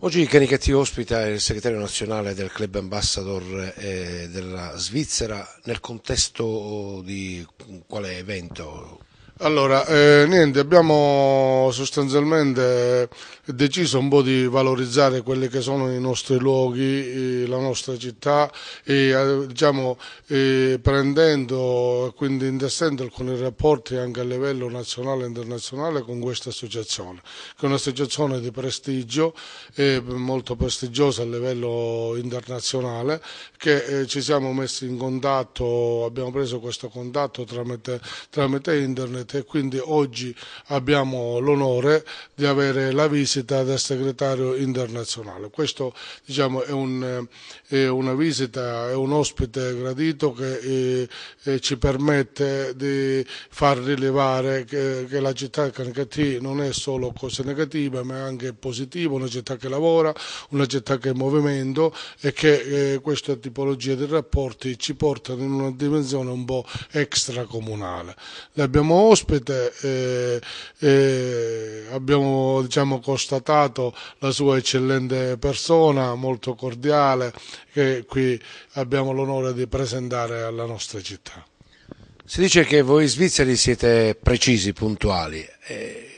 Oggi Canichetti ospita il segretario nazionale del club ambassador eh, della Svizzera nel contesto di quale evento? Allora, eh, niente, abbiamo sostanzialmente deciso un po' di valorizzare quelli che sono i nostri luoghi, la nostra città, e, eh, diciamo, eh, prendendo e quindi intestendo alcuni rapporti anche a livello nazionale e internazionale con questa associazione, che è un'associazione di prestigio, eh, molto prestigiosa a livello internazionale, che eh, ci siamo messi in contatto, abbiamo preso questo contatto tramite, tramite internet e quindi oggi abbiamo l'onore di avere la visita del segretario internazionale. Questo diciamo, è, un, è, una visita, è un ospite gradito che eh, ci permette di far rilevare che, che la città di Cancatì non è solo cose negative ma è anche positiva, una città che lavora, una città che è in movimento e che eh, questa tipologia di rapporti ci portano in una dimensione un po' extracomunale. L'abbiamo ospite, eh, eh, abbiamo diciamo, constatato la sua eccellente persona, molto cordiale, che qui abbiamo l'onore di presentare alla nostra città. Si dice che voi svizzeri siete precisi, puntuali. Eh,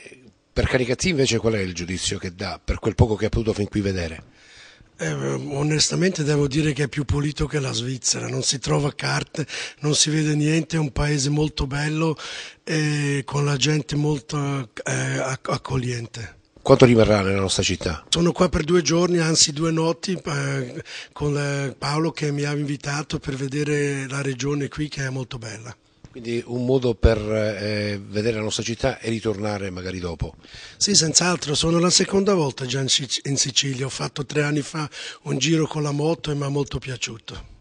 per Caricazzi invece qual è il giudizio che dà per quel poco che ha potuto fin qui vedere? Eh, onestamente devo dire che è più pulito che la Svizzera, non si trova carte, non si vede niente, è un paese molto bello e con la gente molto eh, accogliente. Quanto rimarrà nella nostra città? Sono qua per due giorni, anzi due notti, eh, con eh, Paolo che mi ha invitato per vedere la regione qui che è molto bella. Quindi un modo per eh, vedere la nostra città e ritornare magari dopo. Sì, senz'altro, sono la seconda volta già in Sicilia, ho fatto tre anni fa un giro con la moto e mi ha molto piaciuto.